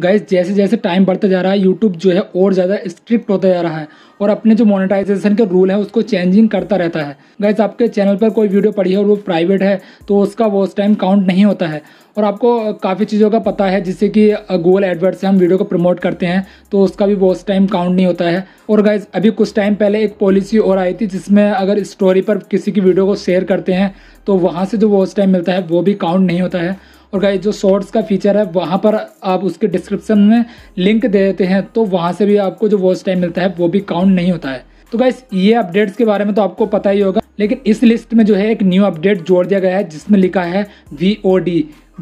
gas जैसे जैसे time बढ़ता जा रहा है यूट्यूब जो है और ज़्यादा स्ट्रिक्ट होता जा रहा है और अपने जो मोनेटाइजेशन के रूल है उसको चेंजिंग करता रहता है गैस आपके चैनल पर कोई वीडियो पड़ी है और वो प्राइवेट है तो उसका वो उस टाइम काउंट नहीं होता है और आपको काफ़ी चीज़ों का पता है जैसे कि गूगल एडवर्ड से हम वीडियो को प्रमोट करते हैं तो उसका भी वो उस टाइम काउंट नहीं होता है और गैस अभी कुछ टाइम पहले एक पॉलिसी और आई थी जिसमें अगर स्टोरी पर किसी की वीडियो को शेयर करते हैं तो वहाँ से जो वो उस टाइम मिलता है वो भी काउंट नहीं होता है और गाइज जो शॉर्ट्स का फीचर है वहाँ पर आप उसके डिस्क्रिप्शन में लिंक दे देते हैं तो वहाँ से भी आपको जो वॉच टाइम मिलता है वो भी काउंट नहीं होता है तो गाइज ये अपडेट्स के बारे में तो आपको पता ही होगा लेकिन इस लिस्ट में जो है एक न्यू अपडेट जोड़ दिया गया है जिसमें लिखा है वी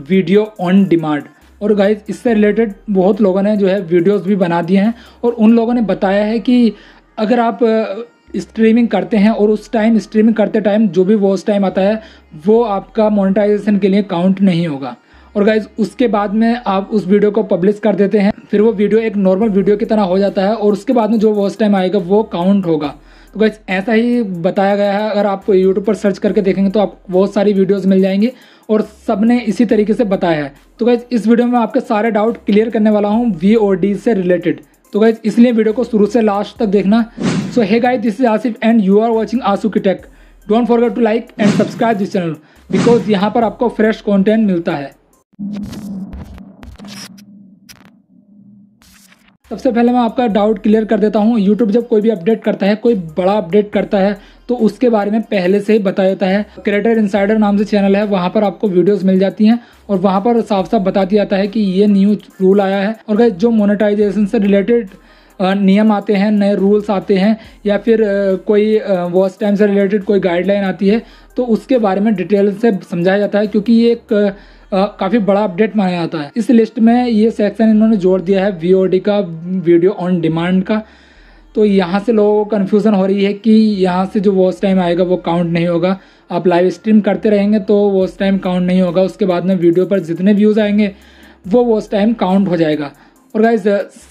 वीडियो ऑन डिमांड और गाइज इससे रिलेटेड बहुत लोगों ने जो है वीडियोस भी बना दिए हैं और उन लोगों ने बताया है कि अगर आप स्ट्रीमिंग करते हैं और उस टाइम स्ट्रीमिंग करते टाइम जो भी वॉच टाइम आता है वो आपका मोनेटाइजेशन के लिए काउंट नहीं होगा और गाइज उसके बाद में आप उस वीडियो को पब्लिश कर देते हैं फिर वो वीडियो एक नॉर्मल वीडियो की तरह हो जाता है और उसके बाद में जो वॉच टाइम आएगा वो काउंट होगा तो गाइज ऐसा ही बताया गया है अगर आप यूट्यूब पर सर्च करके देखेंगे तो आप बहुत सारी वीडियोज़ मिल जाएंगी और सब ने इसी तरीके से बताया है तो गाइज इस वीडियो में आपके सारे डाउट क्लियर करने वाला हूँ वी से रिलेटेड तो गाइज इसलिए वीडियो को शुरू से लास्ट तक देखना सो है guys this is Asif and you are watching Aasu की tech don't forget to like and subscribe this channel because यहाँ पर आपको फ्रेश कॉन्टेंट मिलता है सबसे पहले मैं आपका डाउट क्लियर कर देता हूँ यूट्यूब जब कोई भी अपडेट करता है कोई बड़ा अपडेट करता है तो उसके बारे में पहले से ही बताया जाता है क्रिएटर इंसाइडर नाम से चैनल है वहाँ पर आपको वीडियोस मिल जाती हैं और वहाँ पर साफ साफ बता दिया जाता है कि ये न्यू रूल आया है और जो मोनेटाइजेशन से रिलेटेड नियम आते हैं नए रूल्स आते हैं या फिर कोई वॉस टाइम से रिलेटेड कोई गाइडलाइन आती है तो उसके बारे में डिटेल से समझाया जाता है क्योंकि ये एक काफ़ी बड़ा अपडेट माना जाता है इस लिस्ट में ये सेक्शन इन्होंने जोड़ दिया है वी का वीडियो ऑन डिमांड का तो यहाँ से लोगों को कन्फ्यूज़न हो रही है कि यहाँ से जो वॉच टाइम आएगा वो काउंट नहीं होगा आप लाइव स्ट्रीम करते रहेंगे तो वॉच टाइम काउंट नहीं होगा उसके बाद में वीडियो पर जितने व्यूज़ आएंगे वो वॉच टाइम काउंट हो जाएगा और गाइज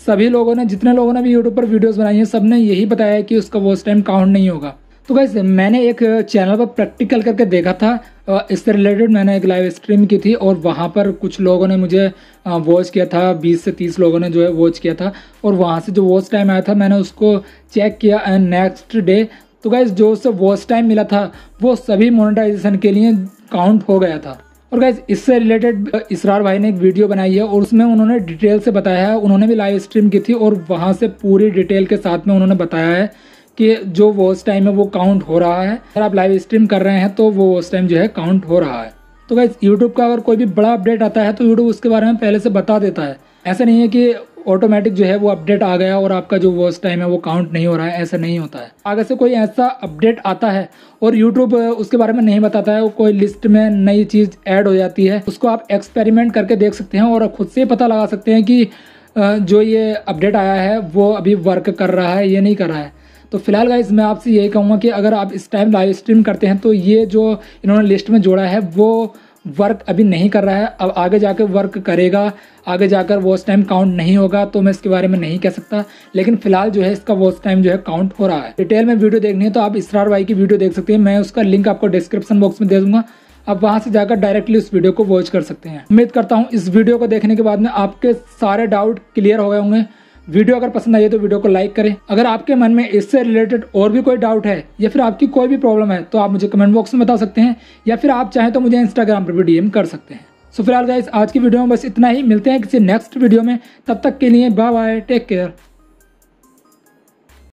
सभी लोगों ने जितने लोगों ने भी यूट्यूब पर वीडियोज़ बनाई हैं सब ने यही बताया है कि उसका वॉच टाइम काउंट नहीं होगा तो गैस मैंने एक चैनल पर प्रैक्टिकल करके देखा था इससे रिलेटेड मैंने एक लाइव स्ट्रीम की थी और वहाँ पर कुछ लोगों ने मुझे वॉच किया था 20 से 30 लोगों ने जो है वॉच किया था और वहाँ से जो वॉच टाइम आया था मैंने उसको चेक किया एंड नेक्स्ट डे तो गैस जो उससे वॉच टाइम मिला था वो सभी मोनिटाइजेशन के लिए काउंट हो गया था और गैस इससे रिलेटेड इसरार भाई ने एक वीडियो बनाई है और उसमें उन्होंने डिटेल से बताया है उन्होंने भी लाइव स्ट्रीम की थी और वहाँ से पूरी डिटेल के साथ में उन्होंने बताया है कि जो वॉच टाइम है वो काउंट हो रहा है अगर आप लाइव स्ट्रीम कर रहे हैं तो वो वॉच टाइम जो है काउंट हो रहा है तो गाइज यूट्यूब का अगर कोई भी बड़ा अपडेट आता है तो यूट्यूब उसके बारे में पहले से बता देता है ऐसा नहीं है कि ऑटोमेटिक जो है वो अपडेट आ गया और आपका जो वॉच टाइम है वो काउंट नहीं हो रहा है ऐसा नहीं होता है आगे से कोई ऐसा अपडेट आता है और यूट्यूब उसके बारे में नहीं बताता है कोई लिस्ट में नई चीज़ ऐड हो जाती है उसको आप एक्सपेरिमेंट करके देख सकते हैं और खुद से पता लगा सकते हैं कि जो ये अपडेट आया है वो अभी वर्क कर रहा है ये नहीं कर रहा है तो फिलहाल गाइज मैं आपसे यही कहूँगा कि अगर आप इस टाइम लाइव स्ट्रीम करते हैं तो ये जो इन्होंने लिस्ट में जोड़ा है वो वर्क अभी नहीं कर रहा है अब आगे जाकर वर्क करेगा आगे जाकर वॉच टाइम काउंट नहीं होगा तो मैं इसके बारे में नहीं कह सकता लेकिन फिलहाल जो है इसका वॉच टाइम जो है काउंट हो रहा है डिटेल में वीडियो देखनी है तो आप इसरार भाई की वीडियो देख सकते हैं मैं उसका लिंक आपको डिस्क्रिप्शन बॉक्स में दे दूंगा आप वहाँ से जाकर डायरेक्टली उस वीडियो को वॉच कर सकते हैं उम्मीद करता हूँ इस वीडियो को देखने के बाद में आपके सारे डाउट क्लियर हो गए होंगे वीडियो अगर पसंद आई है तो वीडियो को लाइक करें अगर आपके मन में इससे रिलेटेड और भी कोई डाउट है या फिर आपकी कोई भी प्रॉब्लम है तो आप मुझे कमेंट बॉक्स में बता सकते हैं या फिर आप चाहें तो मुझे इंस्टाग्राम पर भी डीएम कर सकते हैं सो फिलहाल गाइस आज की वीडियो में बस इतना ही मिलते हैं किसी नेक्स्ट वीडियो में तब तक के लिए बाय बाय टेक केयर